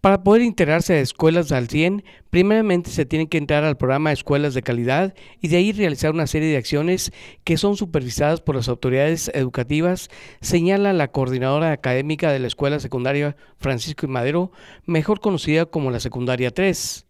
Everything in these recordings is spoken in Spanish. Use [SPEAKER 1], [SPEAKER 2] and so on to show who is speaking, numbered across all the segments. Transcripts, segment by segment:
[SPEAKER 1] Para poder integrarse a Escuelas al 100, primeramente se tiene que entrar al programa Escuelas de Calidad y de ahí realizar una serie de acciones que son supervisadas por las autoridades educativas, señala la coordinadora académica de la Escuela Secundaria Francisco y Madero, mejor conocida como la Secundaria 3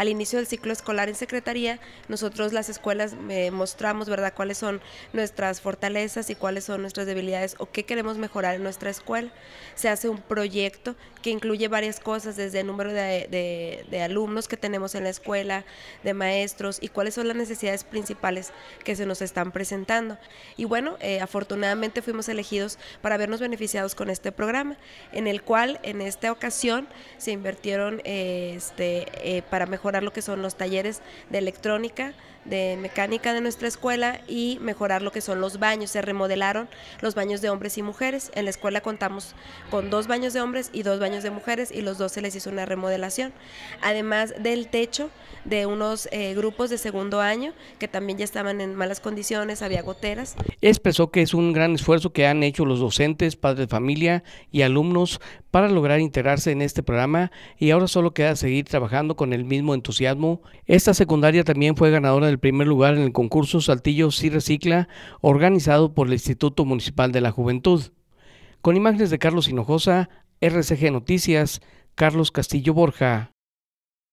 [SPEAKER 2] al inicio del ciclo escolar en Secretaría, nosotros las escuelas eh, mostramos, ¿verdad?, cuáles son nuestras fortalezas y cuáles son nuestras debilidades o qué queremos mejorar en nuestra escuela. Se hace un proyecto que incluye varias cosas, desde el número de, alumnos que tenemos en la escuela, de maestros y cuáles son las necesidades principales que se nos están presentando. Y bueno, eh, afortunadamente fuimos elegidos para vernos beneficiados con este programa, en el cual en esta ocasión se invirtieron eh, este, para mejorar lo que son los talleres de electrónica, de mecánica de nuestra escuela y mejorar lo que son los baños. Se remodelaron los baños de hombres y mujeres. En la escuela contamos con dos baños de hombres y dos baños de mujeres y los dos se les hizo una remodelación. Además del techo de unos eh, grupos de segundo año que también ya estaban en malas condiciones, había goteras.
[SPEAKER 1] Expresó que es un gran esfuerzo que han hecho los docentes, padres de familia y alumnos para lograr integrarse en este programa y ahora solo queda seguir trabajando con el mismo entusiasmo. Esta secundaria también fue ganadora del primer lugar en el concurso Saltillo Sí Recicla, organizado por el Instituto Municipal de la Juventud. Con imágenes de Carlos Hinojosa, RCG Noticias, Carlos Castillo Borja.